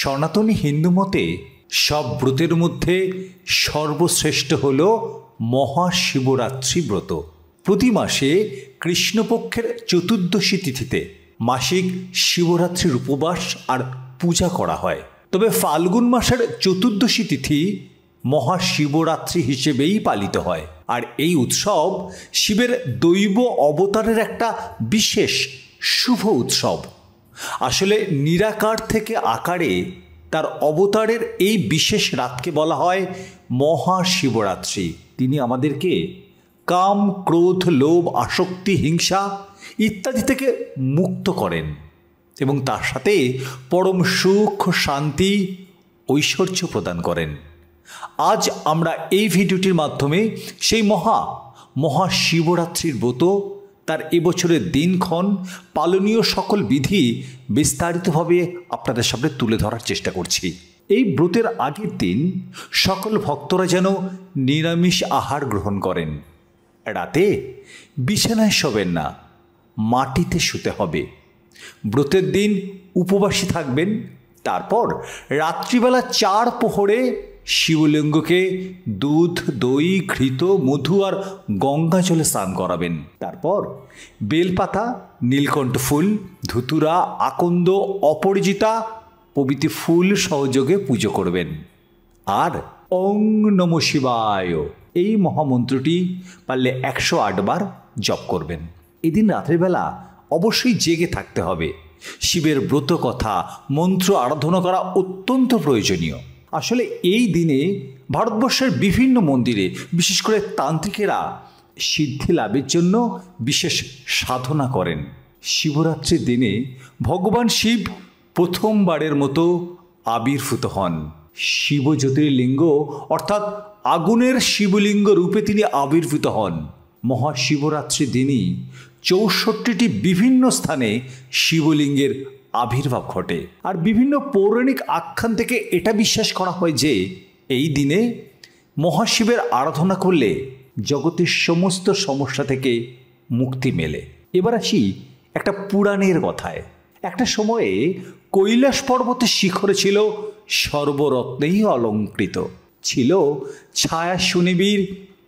সনাতনী হিন্দু মতে সব ব্রতের মধ্যে সর্বশ্রেষ্ঠ হল মহাশিবরাত্রি ব্রত প্রতি মাসে কৃষ্ণপক্ষের চতুর্দশী তিথিতে মাসিক শিবরাত্রির উপবাস আর পূজা করা হয় তবে ফাল্গুন মাসের চতুর্দশী তিথি মহাশিবরাত্রি হিসেবেই পালিত হয় আর এই উৎসব শিবের দৈব অবতারের একটা বিশেষ শুভ উৎসব আসলে নিরাকার থেকে আকারে তার অবতারের এই বিশেষ রাতকে বলা হয় মহাশিবরাত্রি তিনি আমাদেরকে কাম ক্রোধ লোভ আসক্তি হিংসা ইত্যাদি থেকে মুক্ত করেন এবং তার সাথে পরম সুখ শান্তি ঐশ্বর্য প্রদান করেন আজ আমরা এই ভিডিওটির মাধ্যমে সেই মহা মহাশিবরাত্রির ব্রত তার এবছরের দিনক্ষণ পালনীয় সকল বিধি বিস্তারিতভাবে আপনাদের সামনে তুলে ধরার চেষ্টা করছি এই ব্রতের আগের দিন সকল ভক্তরা যেন নিরামিষ আহার গ্রহণ করেন রাতে বিছানায় শোবেন না মাটিতে শুতে হবে ব্রতের দিন উপবাসী থাকবেন তারপর রাত্রিবেলা চার পোহরে শিবলিঙ্গকে দুধ দই ঘৃত মধু আর গঙ্গা জলে স্নান করাবেন তারপর বেলপাতা নীলকণ্ঠ ফুল ধুতুরা আকন্দ অপরিজিতা প্রভৃতি ফুল সহযোগে পুজো করবেন আর অং নম শিবায় এই মহামন্ত্রটি পারলে একশো আটবার জপ করবেন এদিন রাত্রেবেলা অবশ্যই জেগে থাকতে হবে শিবের ব্রত কথা মন্ত্র আরাধনা করা অত্যন্ত প্রয়োজনীয় আসলে এই দিনে ভারতবর্ষের বিভিন্ন মন্দিরে বিশেষ করে তান্ত্রিকেরা সিদ্ধি লাভের জন্য বিশেষ সাধনা করেন শিবরাত্রির দিনে ভগবান শিব প্রথমবারের মতো আবির্ভূত হন শিব জ্যোতির্লিঙ্গ অর্থাৎ আগুনের শিবলিঙ্গ রূপে তিনি আবির্ভূত হন মহাশিবরাত্রির দিনই চৌষট্টিটি বিভিন্ন স্থানে শিবলিঙ্গের আবির্ভাব ঘটে আর বিভিন্ন পৌরাণিক আখ্যান থেকে এটা বিশ্বাস করা হয় যে এই দিনে মহাশিবের আরাধনা করলে জগতের সমস্ত সমস্যা থেকে মুক্তি মেলে এবার আসি একটা পুরাণের কথায় একটা সময়ে কৈলাস পর্বতের শিখরে ছিল সর্বরত্নেই অলঙ্কৃত ছিল ছায়া সুনিবির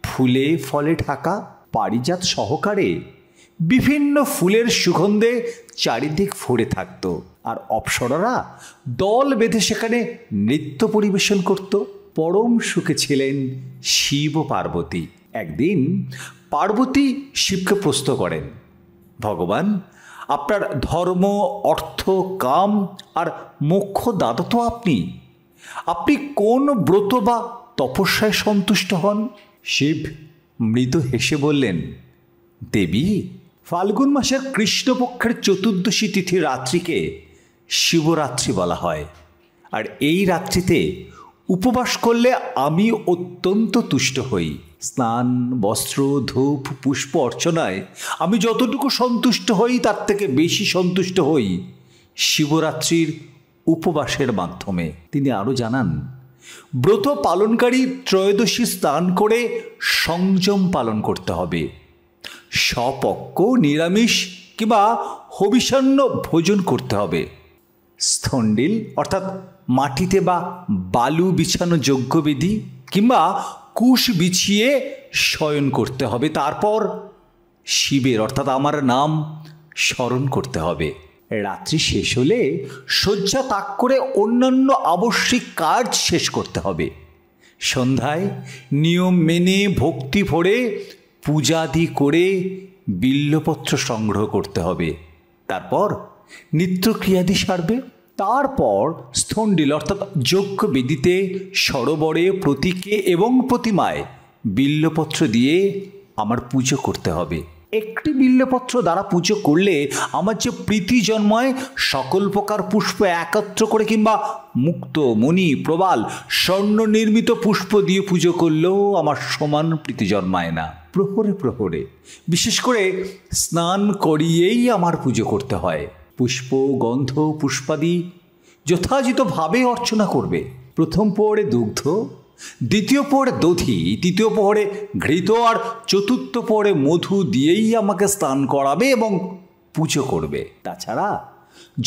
ফুলে ফলে ঢাকা পারিজাত সহকারে বিভিন্ন ফুলের সুগন্ধে চারিদিক ফুড়ে থাকত আর অপসরারা দল বেঁধে সেখানে নৃত্য পরিবেশন করত পরম সুখে ছিলেন শিব ও পার্বতী একদিন পার্বতী শিবকে প্রশ্ন করেন ভগবান আপনার ধর্ম অর্থ কাম আর মোক্ষ দাদা তো আপনি আপনি কোন ব্রত বা তপস্যায় সন্তুষ্ট হন শিব মৃদু হেসে বললেন দেবী ফাল্গুন মাসের কৃষ্ণপক্ষের চতুর্দশী তিথি রাত্রিকে শিবরাত্রি বলা হয় আর এই রাত্রিতে উপবাস করলে আমি অত্যন্ত তুষ্ট হই স্নান বস্ত্র ধূপ পুষ্প অর্চনায় আমি যতটুকু সন্তুষ্ট হই তার থেকে বেশি সন্তুষ্ট হই শিবরাত্রির উপবাসের মাধ্যমে তিনি আরও জানান ব্রত পালনকারী ত্রয়োদশী স্নান করে সংযম পালন করতে হবে সপক্ষ নিরামিষ কিংবা হবিষান্ন ভোজন করতে হবে স্থণ্ডিল অর্থাৎ মাটিতে বা বালু বিছানো যজ্ঞবিধি কিংবা কুশ বিছিয়ে শয়ন করতে হবে তারপর শিবের অর্থাৎ আমার নাম স্মরণ করতে হবে রাত্রি শেষ হলে শয্যা তাক করে অন্যান্য আবশ্যিক কাজ শেষ করতে হবে সন্ধ্যায় নিয়ম মেনে ভক্তি ভরে পূজাদি করে বিল্লপত্র সংগ্রহ করতে হবে তারপর নিত্যক্রিয়াদি সারবে তারপর স্থণ্ডিল অর্থাৎ যজ্ঞ বেদিতে সরোবরে প্রতীকে এবং প্রতিমায় বিল্লপত্র দিয়ে আমার পুজো করতে হবে একটি বিল্লপত্র দ্বারা পুজো করলে আমার যে প্রীতি জন্মায় সকল প্রকার পুষ্প একত্র করে কিংবা মুক্ত মণি প্রবাল স্বর্ণ নির্মিত পুষ্প দিয়ে পুজো করলেও আমার সমান প্রীতি জন্মায় না প্রহরে প্রহরে বিশেষ করে স্নান করিয়েই আমার পুজো করতে হয় পুষ্প গন্ধ পুষ্পাদি যথাযথভাবে অর্চনা করবে প্রথম পরে দুগ্ধ দ্বিতীয় পোহরে দধি তৃতীয় পোহরে ঘৃত আর চতুর্থ পোহরে মধু দিয়েই আমাকে স্নান করাবে এবং পুজো করবে তাছাড়া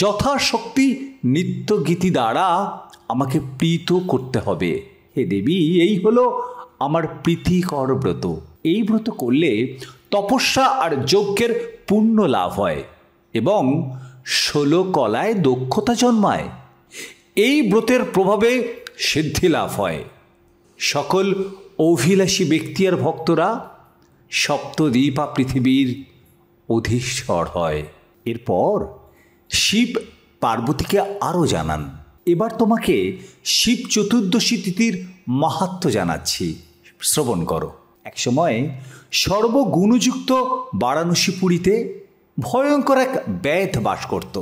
যথাশক্তি নিত্যগীতি দ্বারা আমাকে প্রীত করতে হবে হে দেবী এই হলো আমার প্রীতিকর ব্রত এই ব্রত করলে তপস্যা আর যজ্ঞের পূর্ণ লাভ হয় এবং ষোলো কলায় দক্ষতা জন্মায় এই ব্রতের প্রভাবে সিদ্ধি লাভ হয় সকল অভিলাষী ব্যক্তি আর ভক্তরা সপ্তদ্বীপা পৃথিবীর অধীশ্বর হয় এরপর শিব পার্বতীকে আরও জানান এবার তোমাকে শিব চতুর্দশী তিথির মাহাত্ম জানাচ্ছি শ্রবণ করো এক সময় সর্বগুণযুক্ত বারাণসী পুরীতে ভয়ঙ্কর এক ব্যথ বাস করত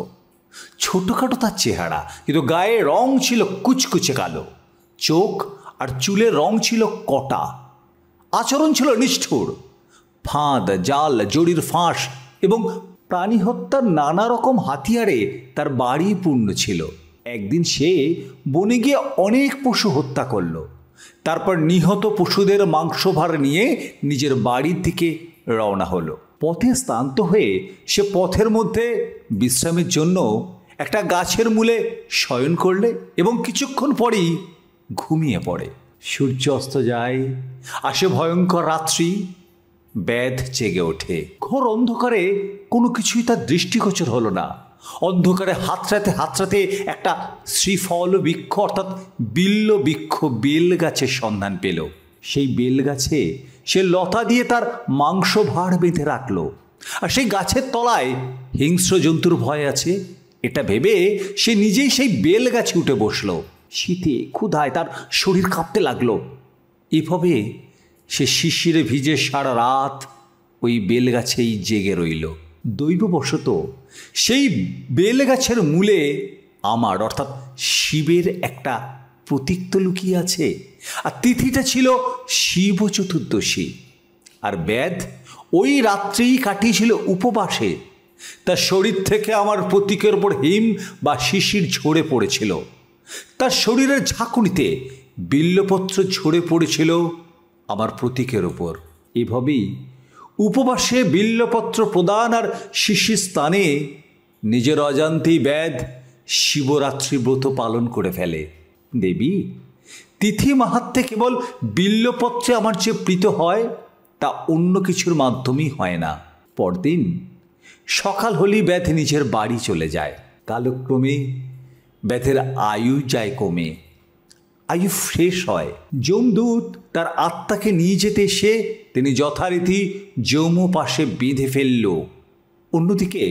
ছোটোখাটো তার চেহারা কিন্তু গায়ে রং ছিল কুচকুচে কালো চোখ আর চুলের রং ছিল কটা আচরণ ছিল নিষ্ঠুর ফাঁদ জাল জরির ফাঁস এবং প্রাণী হত্যার নানা রকম হাতিয়ারে তার বাড়ি পূর্ণ ছিল একদিন সে বনে গিয়ে অনেক পশু হত্যা করল তারপর নিহত পশুদের মাংস ভার নিয়ে নিজের বাড়ির দিকে রওনা হলো পথে স্থান্ত হয়ে সে পথের মধ্যে বিশ্রামের জন্য একটা গাছের মূলে শয়ন করলে এবং কিছুক্ষণ পরেই ঘুমিয়ে পড়ে সূর্য অস্ত যায় আসে ভয়ঙ্কর রাত্রি ব্যাধ চেগে ওঠে ঘোর অন্ধকারে কোনো কিছুই তার দৃষ্টিগোচর হলো না অন্ধকারে হাতড়াতে হাতড়াতে একটা শ্রীফল বৃক্ষ অর্থাৎ বিল্ল বৃক্ষ বেল গাছের সন্ধান পেল সেই বেল গাছে সে লতা দিয়ে তার মাংস ভার বেঁধে রাখল আর সেই গাছের তলায় হিংস্র জন্তুর ভয় আছে এটা ভেবে সে নিজেই সেই বেল গাছে উঠে বসলো শীতে ক্ষুধায় তার শরীর কাঁপতে লাগলো এভাবে সে শিশিরে ভিজে সারা রাত ওই বেলগাছেই জেগে রইল দৈববশত সেই বেলগাছের মূলে আমার অর্থাৎ শিবের একটা প্রতীক তো লুকিয়ে আছে আর তিথিটা ছিল শিব চতুর্দশী আর ব্যাধ ওই রাত্রেই কাটিয়েছিল উপবাসে তার শরীর থেকে আমার প্রতীকের ওপর হিম বা শিশির ঝরে পড়েছিল তার শরীরের ঝাঁকুনিতে বিল্লপত্র ঝরে পড়েছিল আমার প্রতীকের ওপর এভাবেই উপবাসে বিল্লপত্র প্রদান আর শিশি স্থানে নিজের অজান্তেই বেদ শিবরাত্রি ব্রত পালন করে ফেলে দেবী তিথি মাহাত্মে কেবল বিল্লপত্রে আমার যে প্রীত হয় তা অন্য কিছুর মাধ্যমেই হয় না পরদিন সকাল হলেই ব্যাধ নিজের বাড়ি চলে যায় কালক্রমে ব্যথের আয়ু যায় কমে আয়ু ফ্রেশ হয় যমদূত তার আত্মাকে নিয়ে যেতে এসে তিনি যথারীতি যৌম পাশে বেঁধে ফেলল অন্যদিকে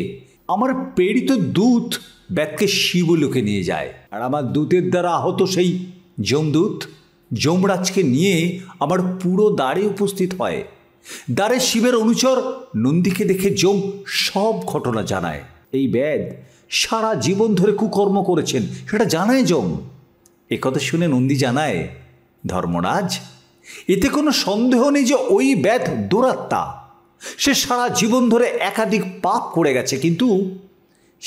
আমার প্রেরিত দূত ব্যাতকে শিবলোকে নিয়ে যায় আর আমার দূতের দ্বারা আহত সেই যমদূত যমরাজকে নিয়ে আমার পুরো দ্বারে উপস্থিত হয় দ্বারে শিবের অনুচর নন্দীকে দেখে যম সব ঘটনা জানায় এই ব্যাধ সারা জীবন ধরে কুকর্ম করেছেন সেটা জানায় যম একথা শুনে নন্দী জানায় ধর্মরাজ এতে কোনো সন্দেহ নেই যে ওই ব্যাধ দুরাত্মা সে সারা জীবন ধরে একাধিক পাপ করে গেছে কিন্তু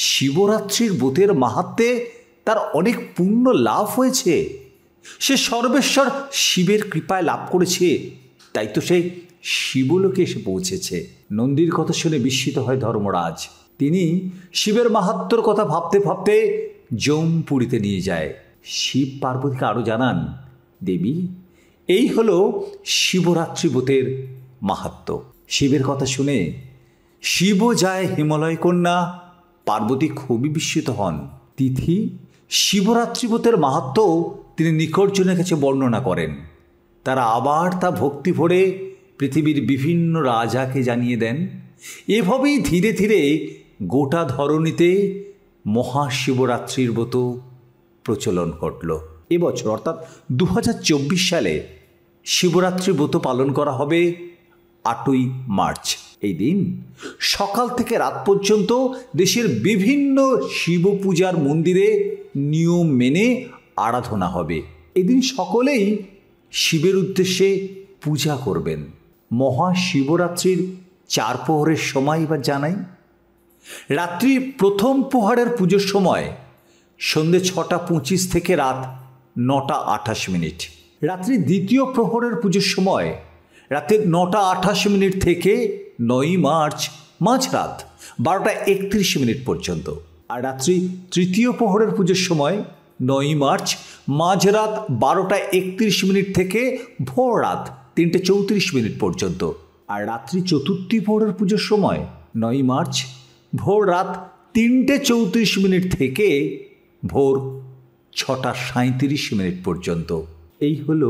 শিবরাত্রির বোতের মাহাত্মে তার অনেক পুণ্য লাভ হয়েছে সে সর্বেশ্বর শিবের কৃপায় লাভ করেছে তাই তো সে শিবলোকে এসে পৌঁছেছে নন্দীর কথা শুনে বিস্মিত হয় ধর্মরাজ তিনি শিবের মাহাত্মর কথা ভাবতে ভাবতে জমপুরিতে নিয়ে যায় শিব পার্বতীকে আরও জানান দেবী এই হল শিবরাত্রি ব্রতের মাহাত্ম শিবের কথা শুনে শিব যায় হিমালয় কন্যা পার্বতী খুবই বিস্মিত হন তিথি শিবরাত্রি ব্রতের মাহাত্ম তিনি নিকটজনের কাছে বর্ণনা করেন তারা আবার তা ভক্তি ভরে পৃথিবীর বিভিন্ন রাজাকে জানিয়ে দেন এভাবেই ধীরে ধীরে গোটা ধরণীতে মহাশিবরাত্রির মতো প্রচলন ঘটল এবছর অর্থাৎ দু সালে শিবরাত্রি ব্রত পালন করা হবে আটই মার্চ এই দিন সকাল থেকে রাত পর্যন্ত দেশের বিভিন্ন শিব পূজার মন্দিরে নিয়ম মেনে আরাধনা হবে এদিন সকলেই শিবের উদ্দেশ্যে পূজা করবেন মহাশিবরাত্রির চার প্রহরের সময় বা জানাই রাত্রি প্রথম প্রহরের পুজোর সময় সন্ধে ছটা পঁচিশ থেকে রাত নটা আঠাশ মিনিট রাত্রি দ্বিতীয় প্রহরের পুজোর সময় রাতে নটা আঠাশ মিনিট থেকে নয়ই মার্চ মাঝরাত বারোটা একত্রিশ মিনিট পর্যন্ত আর রাত্রি তৃতীয় প্রহরের পুজোর সময় নয়ই মার্চ মাঝরাত বারোটা একত্রিশ মিনিট থেকে ভোর রাত তিনটে চৌত্রিশ মিনিট পর্যন্ত আর রাত্রি চতুর্থী প্রহরের পুজোর সময় নয়ই মার্চ ভোর রাত তিনটে চৌত্রিশ মিনিট থেকে ভোর ছটা সাঁত্রিশ মিনিট পর্যন্ত এই হলো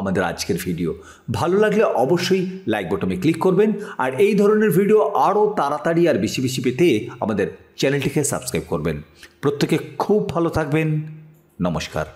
আমাদের আজকের ভিডিও ভালো লাগলে অবশ্যই লাইক বটনে ক্লিক করবেন আর এই ধরনের ভিডিও আরও তাড়াতাড়ি আর বেশি বেশি পেতে আমাদের চ্যানেলটিকে সাবস্ক্রাইব করবেন প্রত্যেকে খুব ভালো থাকবেন নমস্কার